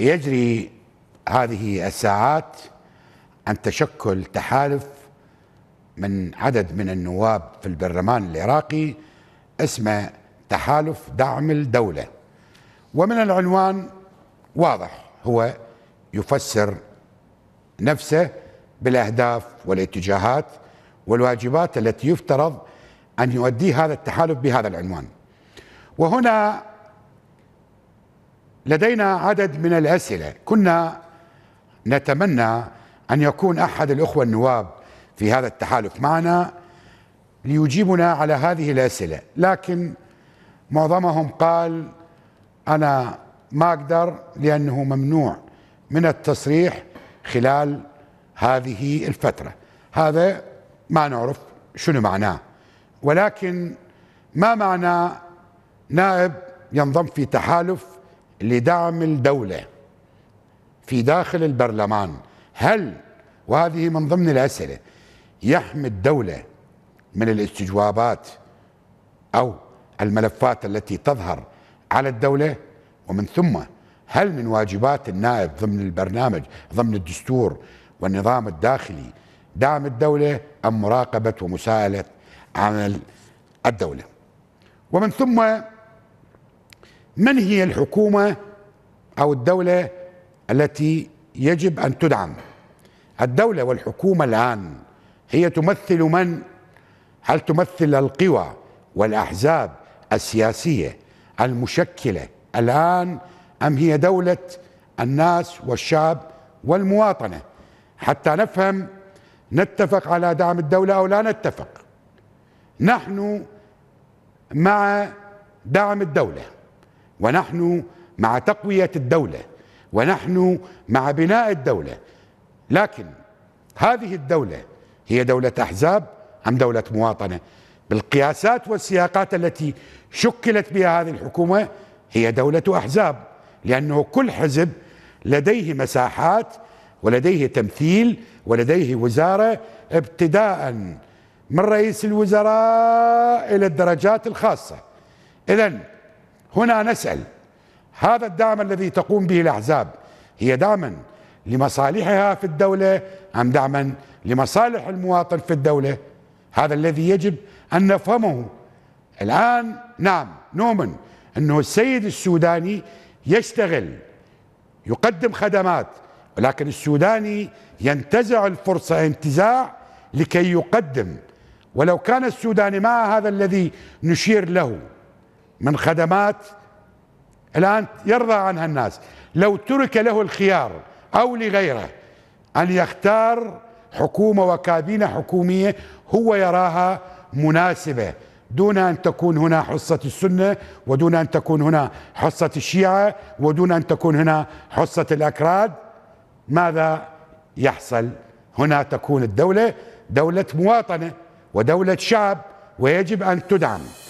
يجري هذه الساعات عن تشكل تحالف من عدد من النواب في البرلمان العراقي اسمه تحالف دعم الدولة ومن العنوان واضح هو يفسر نفسه بالأهداف والاتجاهات والواجبات التي يفترض أن يؤدي هذا التحالف بهذا العنوان وهنا لدينا عدد من الأسئلة كنا نتمنى أن يكون أحد الأخوة النواب في هذا التحالف معنا ليجيبنا على هذه الأسئلة لكن معظمهم قال أنا ما أقدر لأنه ممنوع من التصريح خلال هذه الفترة هذا ما نعرف شنو معناه ولكن ما معنى نائب ينضم في تحالف لدعم الدولة في داخل البرلمان هل وهذه من ضمن الأسئلة يحمي الدولة من الاستجوابات أو الملفات التي تظهر على الدولة ومن ثم هل من واجبات النائب ضمن البرنامج ضمن الدستور والنظام الداخلي دعم الدولة أم مراقبة ومساءلة عمل الدولة ومن ثم من هي الحكومة أو الدولة التي يجب أن تدعم الدولة والحكومة الآن هي تمثل من هل تمثل القوى والأحزاب السياسية المشكلة الآن أم هي دولة الناس والشعب والمواطنة حتى نفهم نتفق على دعم الدولة أو لا نتفق نحن مع دعم الدوله ونحن مع تقوية الدولة ونحن مع بناء الدولة لكن هذه الدولة هي دولة أحزاب أم دولة مواطنة بالقياسات والسياقات التي شكلت بها هذه الحكومة هي دولة أحزاب لأنه كل حزب لديه مساحات ولديه تمثيل ولديه وزارة ابتداء من رئيس الوزراء إلى الدرجات الخاصة إذا هنا نسأل هذا الدعم الذي تقوم به الأحزاب هي دعما لمصالحها في الدولة أم دعما لمصالح المواطن في الدولة هذا الذي يجب أن نفهمه الآن نعم نؤمن أنه السيد السوداني يشتغل يقدم خدمات ولكن السوداني ينتزع الفرصة انتزاع لكي يقدم ولو كان السوداني مع هذا الذي نشير له من خدمات الآن يرضى عنها الناس لو ترك له الخيار أو لغيره أن يختار حكومة وكابينة حكومية هو يراها مناسبة دون أن تكون هنا حصة السنة ودون أن تكون هنا حصة الشيعة ودون أن تكون هنا حصة الأكراد ماذا يحصل هنا تكون الدولة دولة مواطنة ودولة شعب ويجب أن تدعم